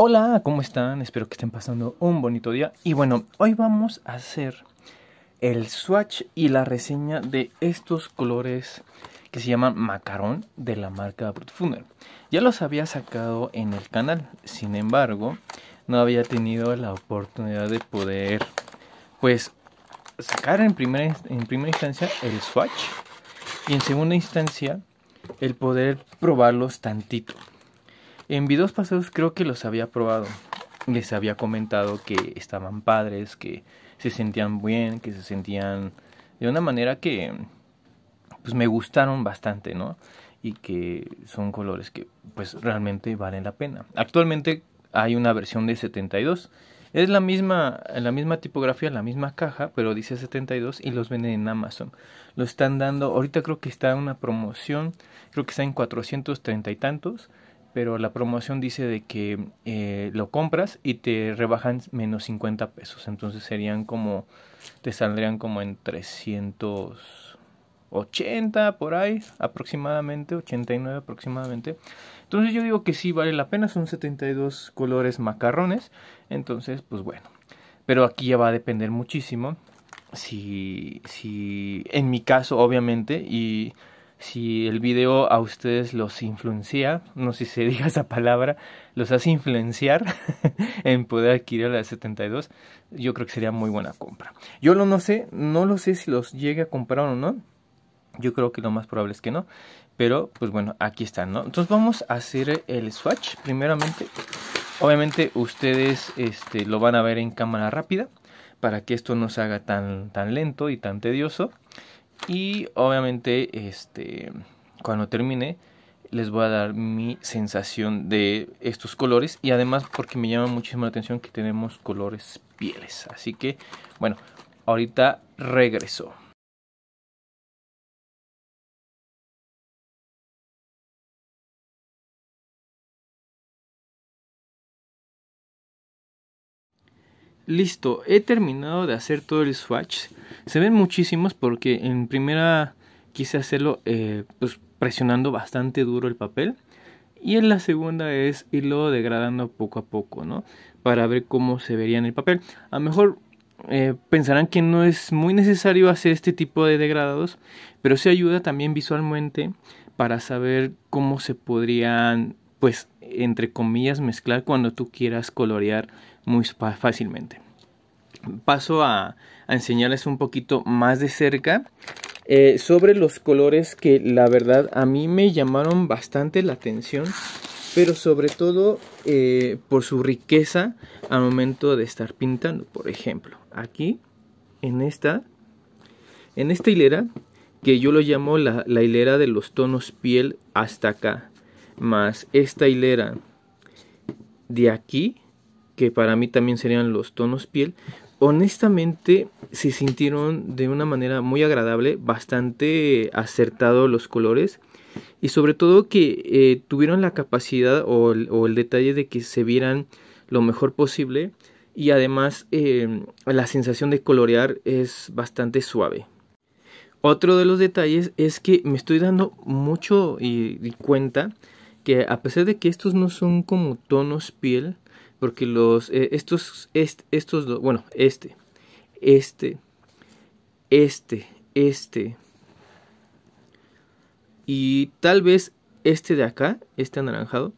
Hola, ¿cómo están? Espero que estén pasando un bonito día. Y bueno, hoy vamos a hacer el swatch y la reseña de estos colores que se llaman macarón de la marca Brut Ya los había sacado en el canal, sin embargo, no había tenido la oportunidad de poder, pues, sacar en primera, en primera instancia el swatch y en segunda instancia el poder probarlos tantito. En videos pasados creo que los había probado. Les había comentado que estaban padres, que se sentían bien, que se sentían de una manera que pues me gustaron bastante, ¿no? Y que son colores que pues realmente valen la pena. Actualmente hay una versión de 72. Es la misma, la misma tipografía, la misma caja, pero dice 72 y los venden en Amazon. Lo están dando, ahorita creo que está en una promoción, creo que está en 430 y tantos pero la promoción dice de que eh, lo compras y te rebajan menos 50 pesos. Entonces serían como, te saldrían como en 380 por ahí, aproximadamente, 89 aproximadamente. Entonces yo digo que sí vale la pena, son 72 colores macarrones. Entonces, pues bueno. Pero aquí ya va a depender muchísimo. Si, si, en mi caso, obviamente, y si el video a ustedes los influencia, no sé si se diga esa palabra, los hace influenciar en poder adquirir la de 72, yo creo que sería muy buena compra. Yo lo no sé, no lo sé si los llegue a comprar o no. Yo creo que lo más probable es que no. Pero, pues bueno, aquí están, ¿no? Entonces vamos a hacer el swatch primeramente. Obviamente ustedes este, lo van a ver en cámara rápida para que esto no se haga tan, tan lento y tan tedioso. Y obviamente, este, cuando termine, les voy a dar mi sensación de estos colores. Y además porque me llama muchísimo la atención que tenemos colores pieles. Así que, bueno, ahorita regreso. Listo, he terminado de hacer todo el swatch. Se ven muchísimos porque en primera quise hacerlo eh, pues presionando bastante duro el papel. Y en la segunda es irlo degradando poco a poco, ¿no? Para ver cómo se vería en el papel. A lo mejor eh, pensarán que no es muy necesario hacer este tipo de degradados, pero se ayuda también visualmente para saber cómo se podrían, pues, entre comillas, mezclar cuando tú quieras colorear muy fácilmente. Paso a, enseñarles un poquito más de cerca eh, sobre los colores que la verdad a mí me llamaron bastante la atención, pero sobre todo eh, por su riqueza al momento de estar pintando. Por ejemplo, aquí en esta, en esta hilera, que yo lo llamo la, la hilera de los tonos piel hasta acá más esta hilera de aquí, que para mí también serían los tonos piel, honestamente se sintieron de una manera muy agradable, bastante acertado los colores y sobre todo que eh, tuvieron la capacidad o el, detalle de que se vieran lo mejor posible y además em, la sensación de colorear es bastante suave. Otro de los detalles es que me estoy dando mucho y cuenta que a pesar de que estos no son como tonos piel, porque los eh, estos estos dos, bueno, este, este, este, este y tal vez este de acá, este anaranjado,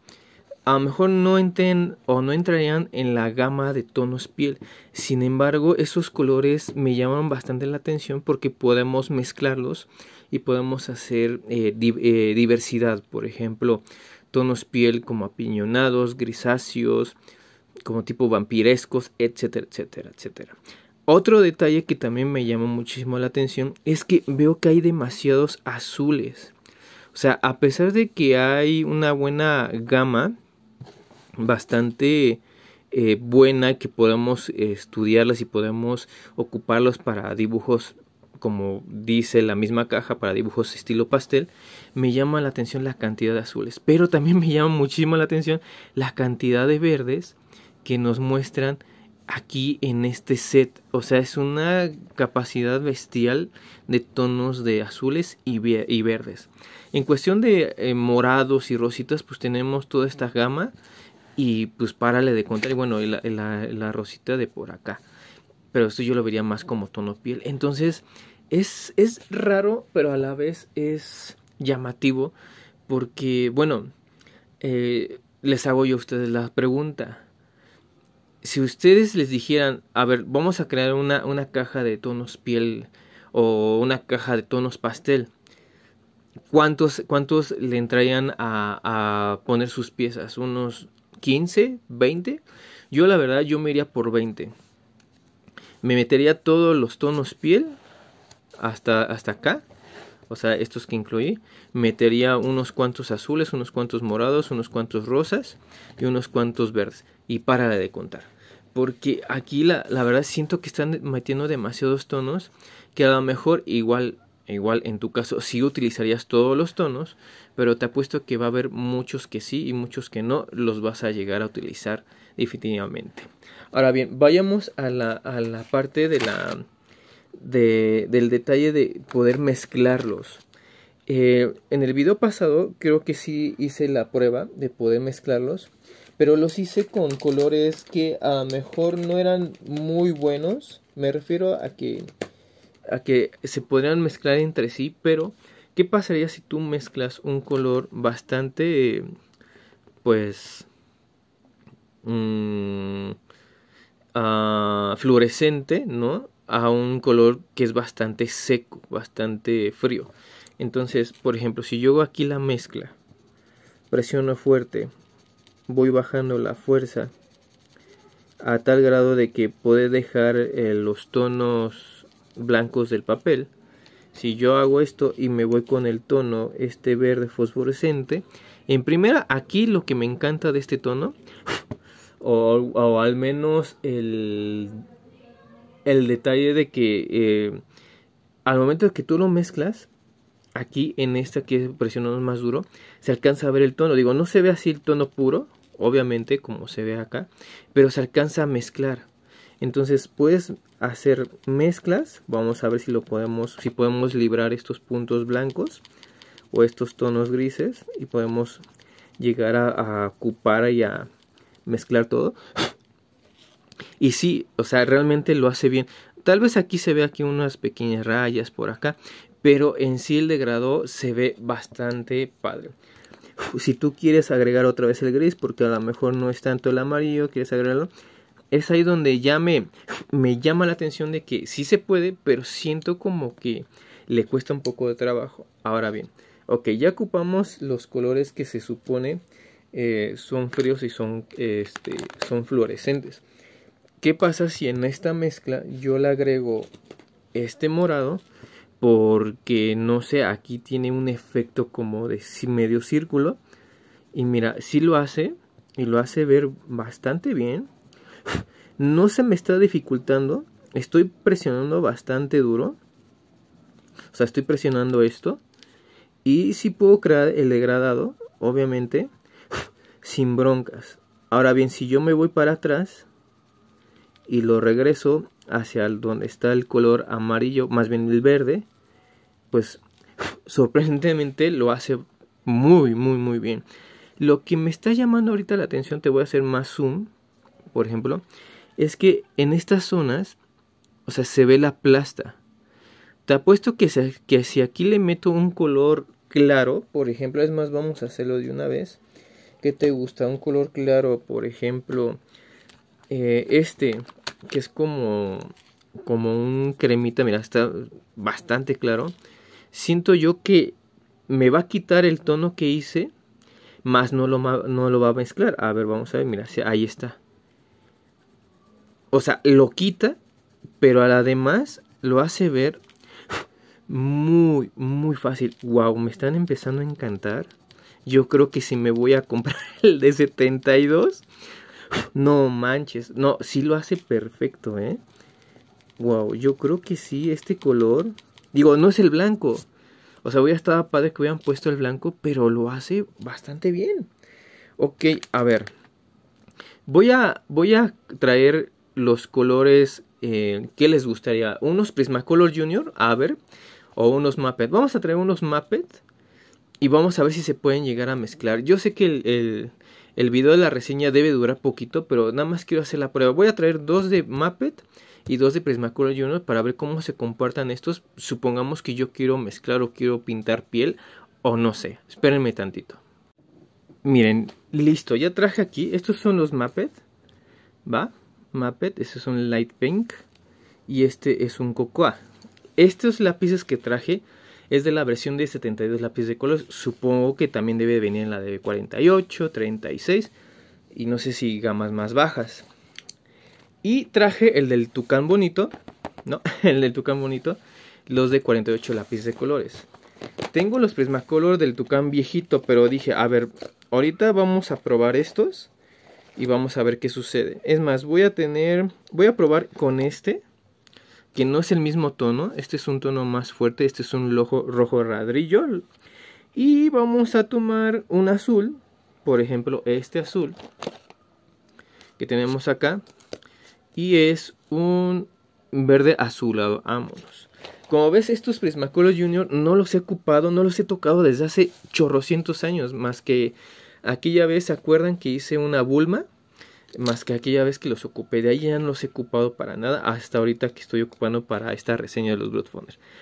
a lo mejor no entren o no entrarían en la gama de tonos piel. Sin embargo, esos colores me llaman bastante la atención porque podemos mezclarlos y podemos hacer eh, eh, diversidad. Por ejemplo, tonos piel como apiñonados, grisáceos, como tipo vampirescos, etcétera, etcétera, etcétera. Otro detalle que también me llamó muchísimo la atención es que veo que hay demasiados azules. O sea, a pesar de que hay una buena gama, bastante eh, buena, que podemos eh, estudiarlas y podemos ocuparlos para dibujos como dice la misma caja para dibujos estilo pastel, me llama la atención la cantidad de azules, pero también me llama muchísimo la atención la cantidad de verdes que nos muestran aquí en este set. O sea, es una capacidad bestial de tonos de azules y, verdes. En cuestión de eh, morados y rositas, pues tenemos toda esta gama y pues párale de contar. Y bueno, la rosita de por acá pero esto yo lo vería más como tono piel. Entonces es, es raro, pero a la vez es llamativo porque, bueno, eh, les hago yo a ustedes la pregunta. Si ustedes les dijeran, a ver, vamos a crear una, una caja de tonos piel o una caja de tonos pastel, ¿cuántos, cuántos le entrarían a, a poner sus piezas? ¿Unos 15? ¿20? Yo la verdad, yo me iría por 20 me metería todos los tonos piel hasta, hasta acá. O sea, estos que incluí. Metería unos cuantos azules, unos cuantos morados, unos cuantos rosas y unos cuantos verdes. Y para de contar. Porque aquí la, la verdad siento que están metiendo demasiados tonos que a lo mejor igual e igual en tu caso sí utilizarías todos los tonos, pero te apuesto que va a haber muchos que sí y muchos que no los vas a llegar a utilizar definitivamente. Ahora bien, vayamos a la, parte de la, del detalle de poder mezclarlos. Eh, en el video pasado creo que sí hice la prueba de poder mezclarlos, pero los hice con colores que a lo mejor no eran muy buenos. Me refiero a que a que se podrían mezclar entre sí, pero ¿qué pasaría si tú mezclas un color bastante, pues, mm, ah, fluorescente, ¿no? A un color que es bastante seco, bastante frío. Entonces, por ejemplo, si yo hago aquí la mezcla, presiono fuerte, voy bajando la fuerza a tal grado de que puede dejar eh, los tonos blancos del papel. Si yo hago esto y me voy con el tono este verde fosforescente, en primera aquí lo que me encanta de este tono, o, al menos el, el detalle de que eh, al momento de que tú lo mezclas, aquí en esta que presionamos más duro, se alcanza a ver el tono. Digo, no se ve así el tono puro, obviamente como se ve acá, pero se alcanza a mezclar. Entonces puedes hacer mezclas. Vamos a ver si lo podemos, si podemos librar estos puntos blancos o estos tonos grises y podemos llegar a, ocupar y a mezclar todo. Y sí, o sea, realmente lo hace bien. Tal vez aquí se ve aquí unas pequeñas rayas por acá, pero en sí el degradó se ve bastante padre. Si tú quieres agregar otra vez el gris, porque a lo mejor no es tanto el amarillo, quieres agregarlo, es ahí donde ya me, me llama la atención de que sí se puede, pero siento como que le cuesta un poco de trabajo. Ahora bien, ok, ya ocupamos los colores que se supone eh, son fríos y son, este, son fluorescentes. ¿Qué pasa si en esta mezcla yo le agrego este morado? Porque no sé, aquí tiene un efecto como de medio círculo. Y mira, si sí lo hace y lo hace ver bastante bien no se me está dificultando. Estoy presionando bastante duro. O sea, estoy presionando esto. Y si puedo crear el degradado, obviamente, sin broncas. Ahora bien, si yo me voy para atrás y lo regreso hacia donde está el color amarillo, más bien el verde, pues sorprendentemente lo hace muy, muy, muy bien. Lo que me está llamando ahorita la atención, te voy a hacer más zoom, por ejemplo, es que en estas zonas, o sea, se ve la plasta. Te apuesto que, si aquí le meto un color claro, por ejemplo, es más, vamos a hacerlo de una vez. ¿Qué te gusta? Un color claro, por ejemplo, eh, este, que es como, como un cremita, mira, está bastante claro. Siento yo que me va a quitar el tono que hice, más no lo, no lo va a mezclar. A ver, vamos a ver, mira, ahí está o sea, lo quita, pero además lo hace ver muy, muy fácil. Wow, me están empezando a encantar. Yo creo que si me voy a comprar el de 72, no manches, no, sí lo hace perfecto, ¿eh? Wow, yo creo que sí, este color, digo, no es el blanco. O sea, a estado padre que hubieran puesto el blanco, pero lo hace bastante bien. Ok, a ver. Voy a, voy a traer los colores eh, que les gustaría. Unos Prismacolor Junior, a ver, o unos Mappet. Vamos a traer unos Mappet y vamos a ver si se pueden llegar a mezclar. Yo sé que el, el, video de la reseña debe durar poquito, pero nada más quiero hacer la prueba. Voy a traer dos de Mappet y dos de Prismacolor Junior para ver cómo se comportan estos. Supongamos que yo quiero mezclar o quiero pintar piel o no sé. Espérenme tantito. Miren, listo, ya traje aquí. Estos son los Mappet, ¿va? Mappet, este es un Light Pink y este es un Cocoa. Estos lápices que traje es de la versión de 72 lápices de colores. Supongo que también debe venir en la de 48, 36 y no sé si gamas más bajas. Y traje el del Tucán Bonito, ¿no? el del Tucán Bonito, los de 48 lápices de colores. Tengo los Prismacolor del Tucán viejito, pero dije, a ver, ahorita vamos a probar estos y vamos a ver qué sucede. Es más, voy a tener, voy a probar con este, que no es el mismo tono, este es un tono más fuerte, este es un rojo, rojo Y vamos a tomar un azul, por ejemplo este azul que tenemos acá. Y es un verde azulado, vámonos. Como ves, estos Prismacolor Junior no los he ocupado, no los he tocado desde hace chorrocientos años, más que Aquella vez, ¿se acuerdan que hice una Bulma? Más que aquella vez que los ocupé. De ahí ya no los he ocupado para nada. Hasta ahorita que estoy ocupando para esta reseña de los Blood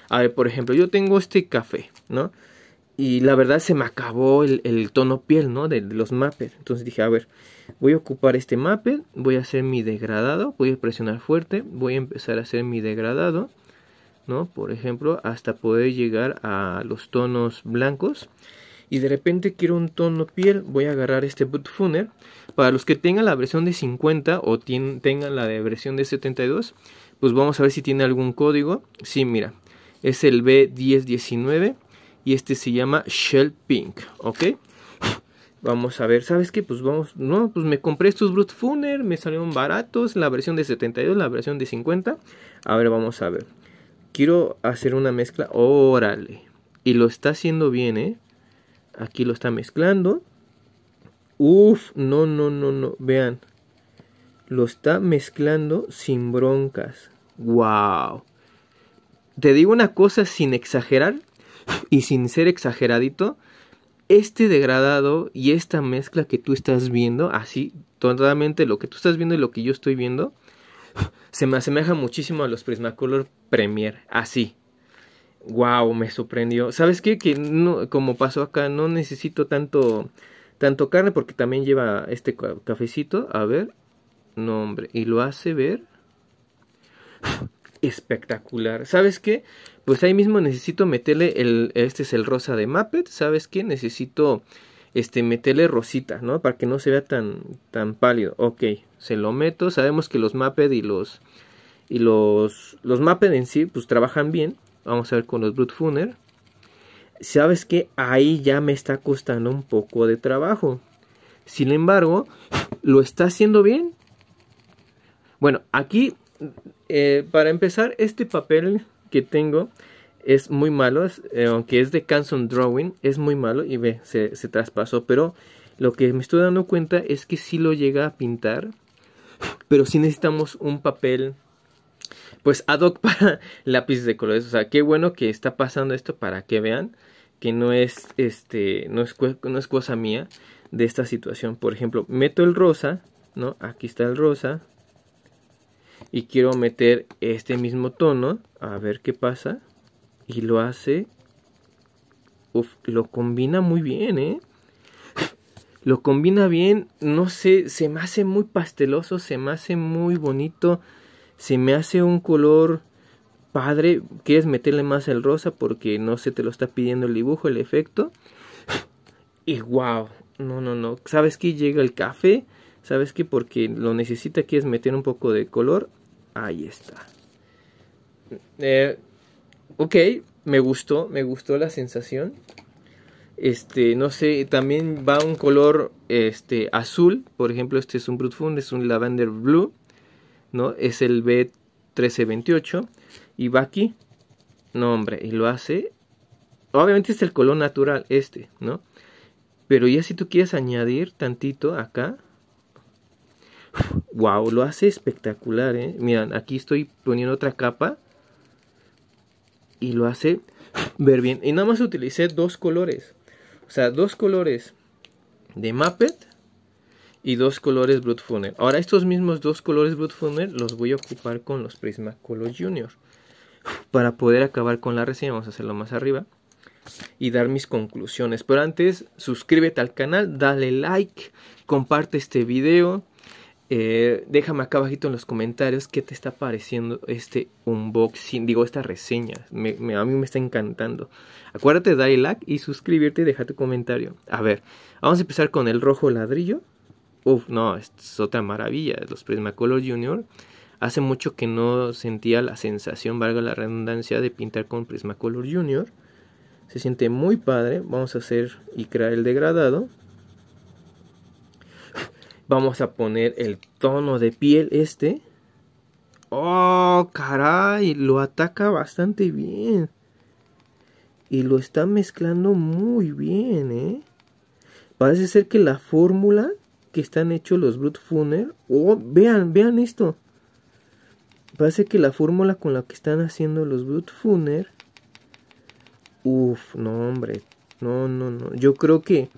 A ver, por ejemplo, yo tengo este café, ¿no? Y la verdad se me acabó el, tono piel, ¿no? De, los mappers. Entonces dije, a ver, voy a ocupar este mapper. Voy a hacer mi degradado. Voy a presionar fuerte. Voy a empezar a hacer mi degradado. ¿no? Por ejemplo, hasta poder llegar a los tonos blancos y de repente quiero un tono piel, voy a agarrar este Boot Para los que tengan la versión de 50 o tengan la de versión de 72, pues vamos a ver si tiene algún código. Sí, mira, es el B1019 y este se llama Shell Pink, ¿ok? Vamos a ver, ¿sabes qué? Pues vamos, no, pues me compré estos Brute me salieron baratos, la versión de 72, la versión de 50. A ver, vamos a ver. Quiero hacer una mezcla, órale. Y lo está haciendo bien, ¿eh? Aquí lo está mezclando. Uf, no, no, no, no. Vean. Lo está mezclando sin broncas. Wow. Te digo una cosa sin exagerar y sin ser exageradito. Este degradado y esta mezcla que tú estás viendo, así totalmente lo que tú estás viendo y lo que yo estoy viendo, se me asemeja muchísimo a los Prismacolor Premier. Así, Guau, me sorprendió. ¿Sabes qué? Que no, como pasó acá, no necesito tanto, tanto carne porque también lleva este cafecito. A ver, no hombre, y lo hace ver espectacular. ¿Sabes qué? Pues ahí mismo necesito meterle el, este es el rosa de Muppet, ¿sabes qué? Necesito este, meterle rosita, ¿no? Para que no se vea tan, tan pálido. Ok, se lo meto. Sabemos que los Muppet y los, y los, los en sí, pues trabajan bien. Vamos a ver con los Brute Funer. Sabes que ahí ya me está costando un poco de trabajo. Sin embargo, lo está haciendo bien. Bueno, aquí, eh, para empezar, este papel que tengo es muy malo. Eh, aunque es de Canson Drawing, es muy malo. Y ve, se, se traspasó. Pero lo que me estoy dando cuenta es que sí lo llega a pintar. Pero sí necesitamos un papel pues ad hoc para lápices de colores. O sea, qué bueno que está pasando esto para que vean que no es este no es, cosa mía de esta situación. Por ejemplo, meto el rosa, ¿no? Aquí está el rosa. Y quiero meter este mismo tono, a ver qué pasa. Y lo hace Uf, lo combina muy bien, ¿eh? Lo combina bien, no sé, se me hace muy pasteloso, se me hace muy bonito, se me hace un color padre, quieres meterle más el rosa porque no se te lo está pidiendo el dibujo, el efecto. Y wow, no, no, no. ¿Sabes que llega el café? ¿Sabes que porque lo necesita quieres meter un poco de color? Ahí está. Eh, ok, me gustó, me gustó la sensación. Este, no sé, también va un color este, azul. Por ejemplo, este es un fund es un Lavender Blue. ¿no? Es el B1328 y va aquí, no hombre, y lo hace, obviamente es el color natural este, ¿no? Pero ya si tú quieres añadir tantito acá, wow, lo hace espectacular, ¿eh? Miren, aquí estoy poniendo otra capa y lo hace ver bien. Y nada más utilicé dos colores, o sea, dos colores de Mappet y dos colores Blood Funnel. Ahora estos mismos dos colores Blood Funnel los voy a ocupar con los Prisma Color Junior. Para poder acabar con la reseña vamos a hacerlo más arriba y dar mis conclusiones. Pero antes suscríbete al canal, dale like, comparte este video. Eh, déjame acá abajito en los comentarios qué te está pareciendo este unboxing, digo esta reseña, a mí me está encantando. Acuérdate de darle like y suscribirte y dejar tu comentario. A ver, vamos a empezar con el rojo ladrillo uff, no, es otra maravilla. Los Prismacolor Junior. Hace mucho que no sentía la sensación, valga la redundancia, de pintar con Prismacolor Junior. Se siente muy padre. Vamos a hacer y crear el degradado. Vamos a poner el tono de piel este. ¡Oh, caray! Lo ataca bastante bien. Y lo está mezclando muy bien, ¿eh? Parece ser que la fórmula que están hechos los Brute Funer. Oh, vean, vean esto. Parece que la fórmula con la que están haciendo los Brute Funer. Uf, no, hombre. No, no, no. Yo creo que.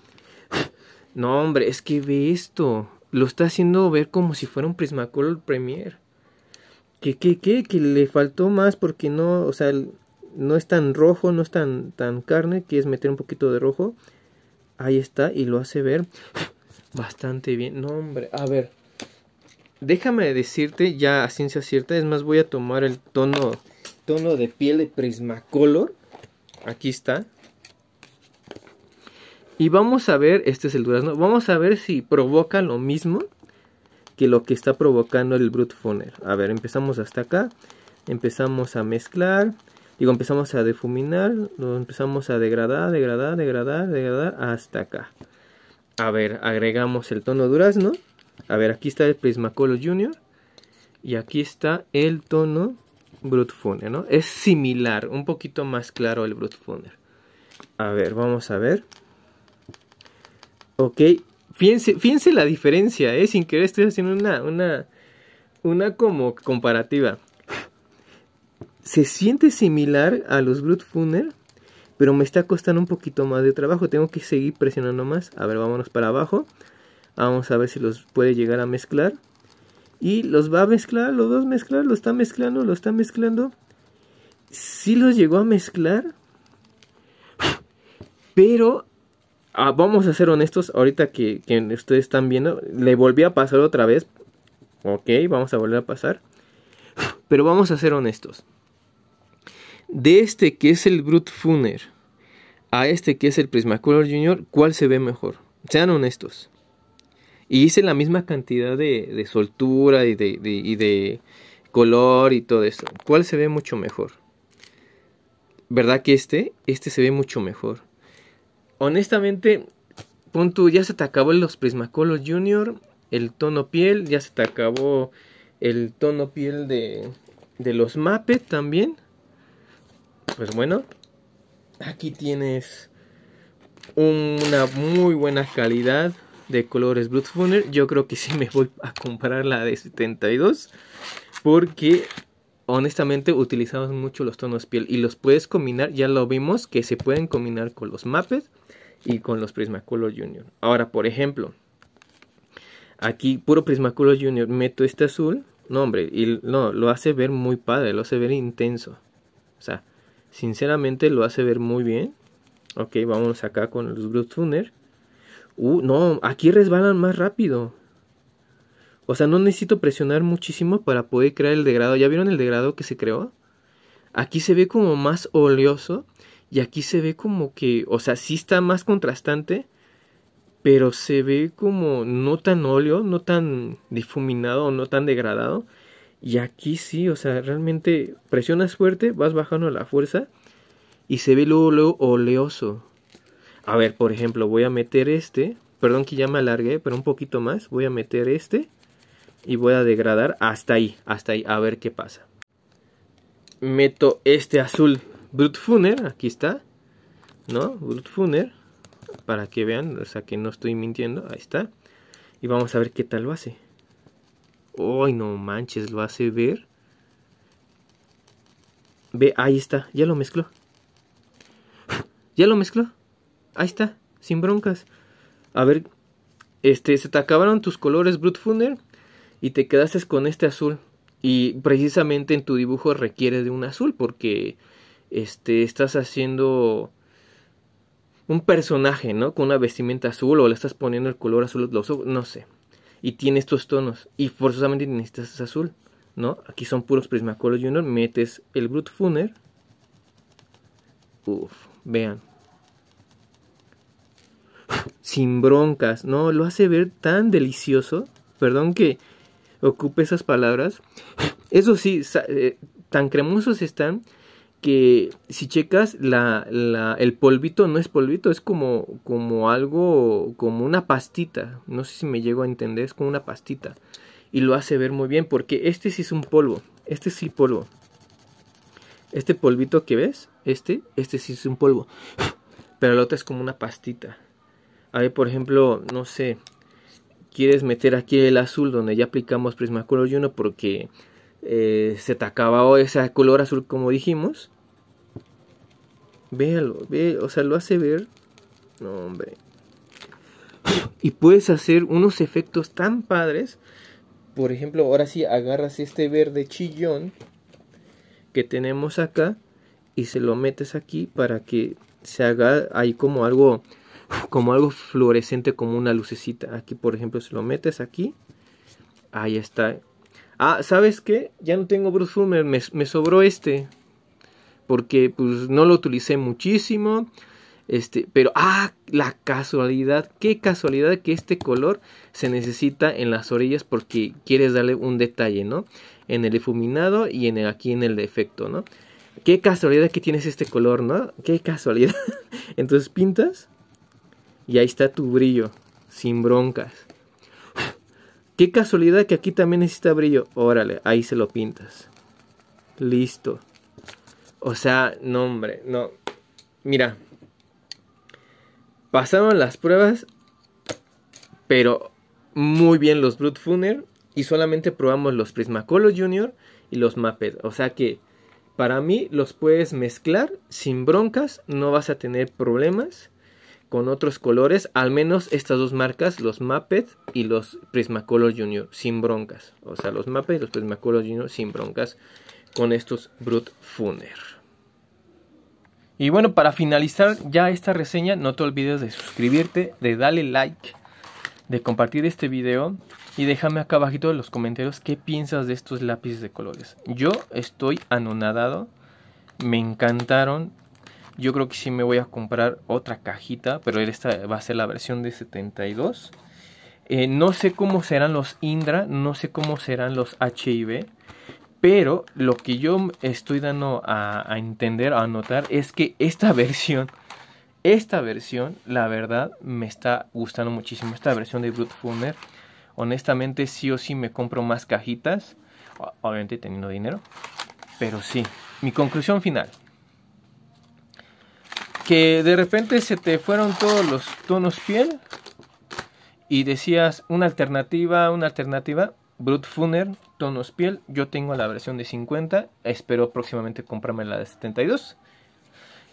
No, hombre, es que ve esto. Lo está haciendo ver como si fuera un Prismacolor Premier. ¿Qué, qué, qué? Que le faltó más porque no. O sea, no es tan rojo, no es tan, tan carne. Quieres meter un poquito de rojo. Ahí está, y lo hace ver bastante bien. No, hombre, a ver. Déjame decirte ya a ciencia cierta. Es más, voy a tomar el tono, tono de piel de Prismacolor. Aquí está. Y vamos a ver, este es el durazno, vamos a ver si provoca lo mismo que lo que está provocando el brut A ver, empezamos hasta acá, empezamos a mezclar, digo, empezamos a difuminar, empezamos a degradar, degradar, degradar, degradar, hasta acá. A ver, agregamos el tono durazno. A ver, aquí está el Prismacolor Junior. Y aquí está el tono Brutfuner, ¿no? Es similar, un poquito más claro el Brutfuner. A ver, vamos a ver. Ok, fíjense, fíjense la diferencia, ¿eh? Sin querer estoy haciendo una, una, como comparativa. Se siente similar a los Brutfuner, pero me está costando un poquito más de trabajo, tengo que seguir presionando más. A ver, vámonos para abajo. Vamos a ver si los puede llegar a mezclar. Y los va a mezclar, los dos mezclar, lo está mezclando, lo está mezclando. Sí los llegó a mezclar. Pero ah, vamos a ser honestos, ahorita que, que ustedes están viendo, le volví a pasar otra vez. Ok, vamos a volver a pasar. Pero vamos a ser honestos de este que es el Brut Funer a este que es el Prismacolor Junior, ¿cuál se ve mejor? Sean honestos. Y hice la misma cantidad de, soltura y de, color y todo eso. ¿Cuál se ve mucho mejor? ¿Verdad que este? Este se ve mucho mejor. Honestamente, punto, ya se te acabó los Prismacolor Junior, el tono piel, ya se te acabó el tono piel de, los Mapet también. Pues bueno, aquí tienes una muy buena calidad de colores Blood Yo creo que sí me voy a comprar la de 72 porque honestamente utilizamos mucho los tonos piel y los puedes combinar, ya lo vimos, que se pueden combinar con los mapes y con los Prismacolor Junior. Ahora, por ejemplo, aquí puro Prismacolor Junior meto este azul, no hombre, y no, lo hace ver muy padre, lo hace ver intenso. O sea, Sinceramente lo hace ver muy bien. Ok, vamos acá con los Blue Tuner. Uh, no, aquí resbalan más rápido. O sea, no necesito presionar muchísimo para poder crear el degrado. ¿Ya vieron el degrado que se creó? Aquí se ve como más oleoso. Y aquí se ve como que, o sea, sí está más contrastante. Pero se ve como no tan óleo, no tan difuminado, no tan degradado. Y aquí sí, o sea, realmente presionas fuerte, vas bajando la fuerza y se ve luego, oleoso. A ver, por ejemplo, voy a meter este. Perdón que ya me alargué, pero un poquito más. Voy a meter este y voy a degradar hasta ahí, hasta ahí, a ver qué pasa. Meto este azul Brutfuner, aquí está, ¿no? Brutfuner, para que vean, o sea que no estoy mintiendo, ahí está. Y vamos a ver qué tal lo hace. ¡Ay, no manches! Lo hace ver. Ve, ahí está. Ya lo mezcló. ya lo mezcló. Ahí está. Sin broncas. A ver. Este, se te acabaron tus colores, Brutfunder. Y te quedaste con este azul. Y precisamente en tu dibujo requiere de un azul. Porque este, estás haciendo un personaje, ¿no? Con una vestimenta azul o le estás poniendo el color azul los ojos, no sé y tiene estos tonos y forzosamente necesitas azul, ¿no? Aquí son puros Prismacolor Junior, metes el Brute Funer. Uf, vean. Sin broncas, ¿no? Lo hace ver tan delicioso. Perdón que ocupe esas palabras. Eso sí, eh, tan cremosos están que si checas la, la, el polvito no es polvito, es como, como algo, como una pastita. No sé si me llego a entender, es como una pastita. Y lo hace ver muy bien porque este sí es un polvo, este sí polvo. Este polvito que ves, este, este sí es un polvo. Pero el otro es como una pastita. A ver, por ejemplo, no sé, quieres meter aquí el azul donde ya aplicamos Prismacolor uno porque eh, se te acaba ese color azul como dijimos. Véalo, o sea, lo hace ver. No, hombre. Y puedes hacer unos efectos tan padres. Por ejemplo, ahora si agarras este verde chillón que tenemos acá y se lo metes aquí para que se haga ahí como algo como algo fluorescente como una lucecita. Aquí, por ejemplo, se lo metes aquí. Ahí está Ah, ¿sabes qué? Ya no tengo Bruce me, sobró este. Porque pues no lo utilicé muchísimo. Este, pero ah, la casualidad, qué casualidad que este color se necesita en las orillas porque quieres darle un detalle, ¿no? En el difuminado y en aquí en el defecto, ¿no? Qué casualidad que tienes este color, ¿no? Qué casualidad. Entonces pintas y ahí está tu brillo, sin broncas. Qué casualidad que aquí también necesita brillo. Órale, ahí se lo pintas. Listo. O sea, no, hombre, no. Mira. Pasaron las pruebas, pero muy bien los Brut Funer. Y solamente probamos los Prismacolor Junior y los Maped. O sea que para mí los puedes mezclar sin broncas, no vas a tener problemas con otros colores, al menos estas dos marcas, los Muppet y los Prismacolor Junior, sin broncas. O sea, los Muppet y los Prismacolor Junior sin broncas con estos Brut Funer. Y bueno, para finalizar ya esta reseña, no te olvides de suscribirte, de darle like, de compartir este video y déjame acá abajito en los comentarios qué piensas de estos lápices de colores. Yo estoy anonadado, me encantaron, yo creo que sí me voy a comprar otra cajita, pero esta va a ser la versión de 72. Eh, no sé cómo serán los Indra, no sé cómo serán los HIV, pero lo que yo estoy dando a, entender, a notar, es que esta versión, esta versión, la verdad, me está gustando muchísimo. Esta versión de Brute honestamente, sí o sí me compro más cajitas, obviamente teniendo dinero, pero sí. Mi conclusión final que de repente se te fueron todos los tonos piel y decías una alternativa, una alternativa, Brut Funer, tonos piel, yo tengo la versión de 50, espero próximamente comprarme la de 72.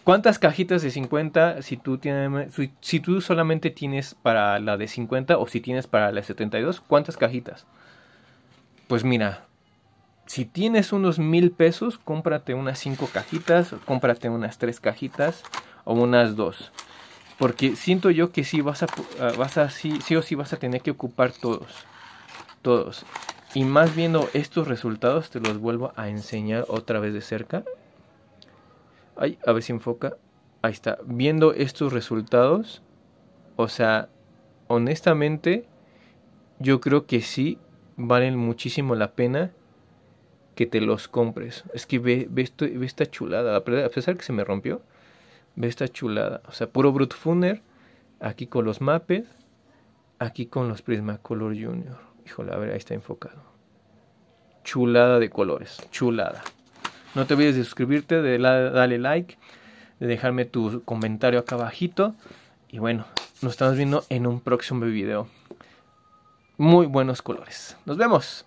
¿Cuántas cajitas de 50 si tú, tienes, si, tú solamente tienes para la de 50 o si tienes para la de 72? ¿Cuántas cajitas? Pues mira, si tienes unos mil pesos, cómprate unas 5 cajitas, cómprate unas 3 cajitas, o unas dos. Porque siento yo que sí vas a, ah, vas a sí, o sí vas a tener que ocupar todos. Todos. Y más viendo estos resultados, te los vuelvo a enseñar otra vez de cerca. Ay, a ver si enfoca. Ahí está. Viendo estos resultados, o sea, honestamente, yo creo que sí valen muchísimo la pena que te los compres. Es que ve, ve esta chulada. A pesar que se me rompió, Ve esta chulada. O sea, puro Brutfuner. Aquí con los mapes. Aquí con los Prismacolor Junior. Híjole, a ver, ahí está enfocado. Chulada de colores. Chulada. No te olvides de suscribirte, de darle like, de dejarme tu comentario acá abajito. Y bueno, nos estamos viendo en un próximo video. Muy buenos colores. Nos vemos.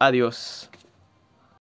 Adiós.